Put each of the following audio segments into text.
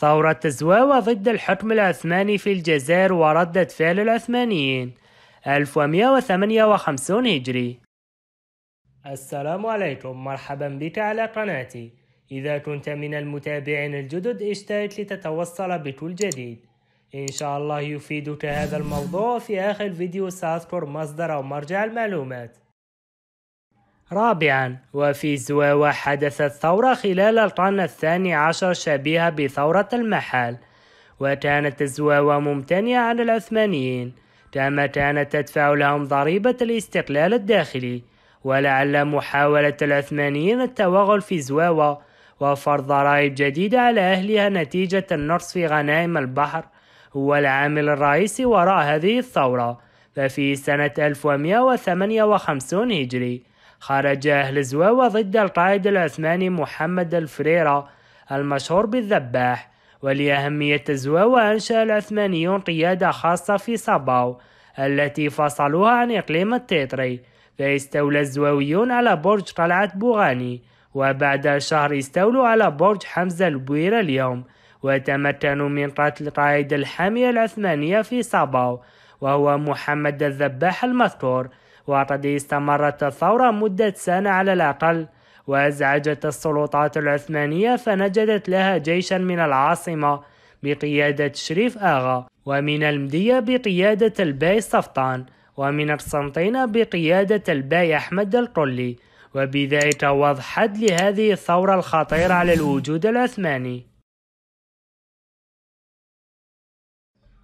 ثورة زواوة ضد الحكم العثماني في الجزائر وردة فعل العثمانيين 1158 هجري السلام عليكم مرحبا بك على قناتي إذا كنت من المتابعين الجدد اشترك لتتوصل بكل جديد إن شاء الله يفيدك هذا الموضوع في آخر فيديو سأذكر مصدر أو مرجع المعلومات رابعا وفي زواوة حدثت ثورة خلال القرن الثاني عشر شبيهة بثورة المحل وكانت الزواوة ممتنعة عن العثمانيين كما كانت تدفع لهم ضريبة الاستقلال الداخلي ولعل محاولة العثمانيين التوغل في زواوة وفرض ضرائب جديدة على أهلها نتيجة النقص في غنائم البحر هو العامل الرئيسي وراء هذه الثورة ففي سنة 1158 هجري خرج أهل زواوة ضد القائد العثماني محمد الفريرة المشهور بالذباح ولأهمية زواوة أنشأ العثمانيون قيادة خاصة في صباو التي فصلوها عن إقليم التيطري فاستولى الزواويون على برج قلعة بوغاني وبعد شهر استولوا على برج حمزة البويرة اليوم وتمكنوا من قتل قائد الحامية العثمانية في صباو وهو محمد الذباح المذكور وقد استمرت الثورة مدة سنة على الأقل وأزعجت السلطات العثمانية فنجدت لها جيشا من العاصمة بقيادة شريف آغا ومن المدية بقيادة الباي صفطان ومن قسنطينة بقيادة الباي أحمد القلي وبذلك وضحت لهذه الثورة الخطيرة على الوجود العثماني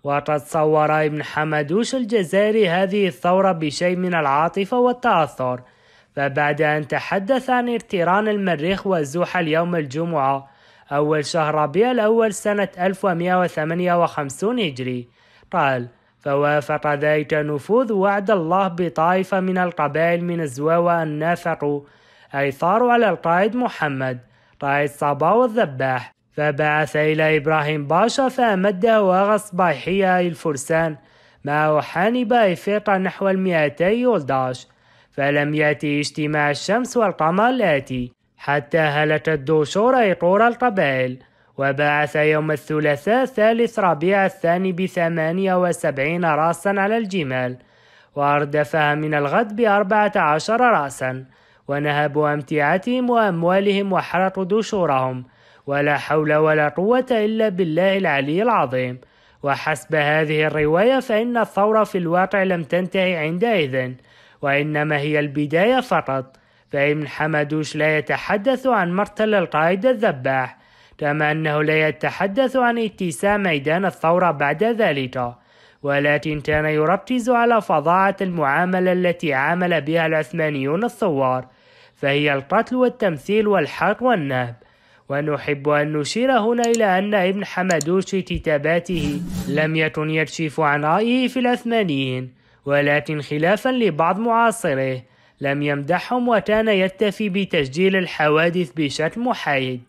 وتصور ابن حمدوش الجزائري هذه الثورة بشيء من العاطفة والتأثر فبعد أن تحدث عن اقتران المريخ وزوح اليوم الجمعة أول شهر ربيع الأول سنة 1158 هجري قال فوافق ذلك نفوذ وعد الله بطائفة من القبائل من الزواوة أن نافقوا أي ثاروا على القائد محمد قائد صبا والذباح فبعث إلى إبراهيم باشا فأمده وغصبيحية الفرسان معه حانب إفريقا نحو المئتي يولداش فلم يأتي اجتماع الشمس والقمر الآتي حتى هلكت الدوشور طور القبائل وبعث يوم الثلاثاء ثالث ربيع الثاني بثمانية وسبعين رأسا على الجمال وأردفها من الغد بأربعة عشر رأسا ونهبوا أمتعتهم وأموالهم وحرقوا دشورهم ولا حول ولا قوة إلا بالله العلي العظيم وحسب هذه الرواية فإن الثورة في الواقع لم تنتهي عندئذ وإنما هي البداية فقط فإن حمدوش لا يتحدث عن مقتل القائد الذباح كما أنه لا يتحدث عن اتساع ميدان الثورة بعد ذلك ولكن كان يركز على فظاعة المعاملة التي عامل بها العثمانيون الثوار فهي القتل والتمثيل والحرق والنهب ونحب أن نشير هنا إلى أن ابن حمدوش في كتاباته لم يكن يكشف عن رأيه في العثمانيين ولكن خلافا لبعض معاصره لم يمدحهم وكان يكتفي بتسجيل الحوادث بشكل محايد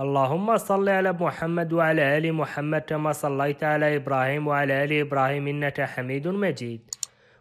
اللهم صل على محمد وعلى آل محمد كما صليت على إبراهيم وعلى آل إبراهيم إنك حميد مجيد